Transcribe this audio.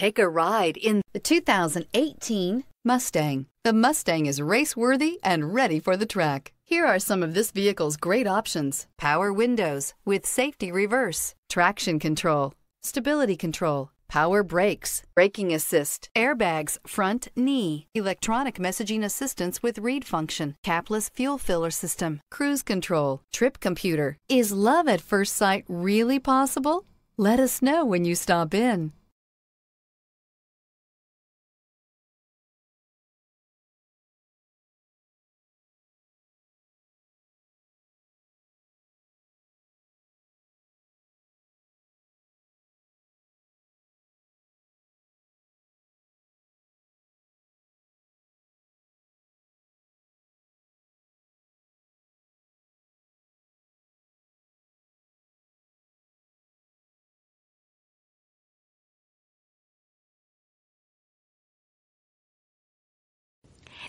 Take a ride in the 2018 Mustang. The Mustang is race-worthy and ready for the track. Here are some of this vehicle's great options. Power windows with safety reverse, traction control, stability control, power brakes, braking assist, airbags, front knee, electronic messaging assistance with read function, capless fuel filler system, cruise control, trip computer. Is love at first sight really possible? Let us know when you stop in.